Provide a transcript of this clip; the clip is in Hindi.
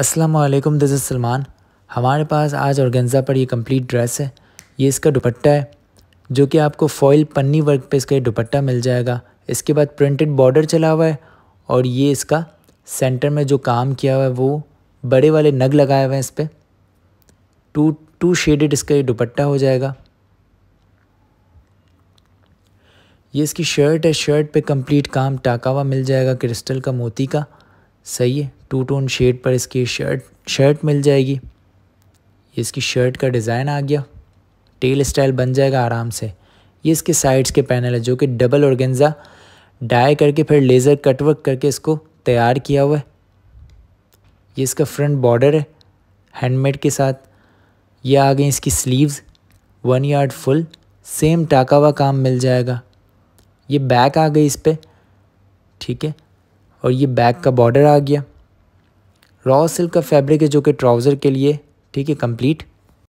अस्सलाम वालेकुम दिस इज़ सलमान हमारे पास आज औरगेंज़ा पर ये कंप्लीट ड्रेस है ये इसका दुपट्टा है जो कि आपको फॉइल पन्नी वर्क पे इसका दुपट्टा मिल जाएगा इसके बाद प्रिंटेड बॉर्डर चला हुआ है और ये इसका सेंटर में जो काम किया हुआ है वो बड़े वाले नग लगाए हुए हैं इस पर टू टू शेडेड इसका ये दुपट्टा हो जाएगा ये इसकी शर्ट है शर्ट पे कंप्लीट काम टाका हुआ मिल जाएगा क्रिस्टल का मोती का सही है टू टोन शेड पर इसकी शर्ट शर्ट मिल जाएगी ये इसकी शर्ट का डिज़ाइन आ गया टेल स्टाइल बन जाएगा आराम से ये इसके साइड्स के पैनल है जो कि डबल ऑर्गेंजा डाई करके फिर लेज़र कटवर्क करके इसको तैयार किया हुआ है ये इसका फ्रंट बॉर्डर है हैंडमेड के साथ ये आ गई इसकी sleeves one yard full same टाका हुआ काम मिल जाएगा ये बैक आ गई इस पर ठीक है और ये बैक का बॉर्डर आ गया रॉ सिल्क का फैब्रिक है जो कि ट्राउज़र के लिए ठीक है कंप्लीट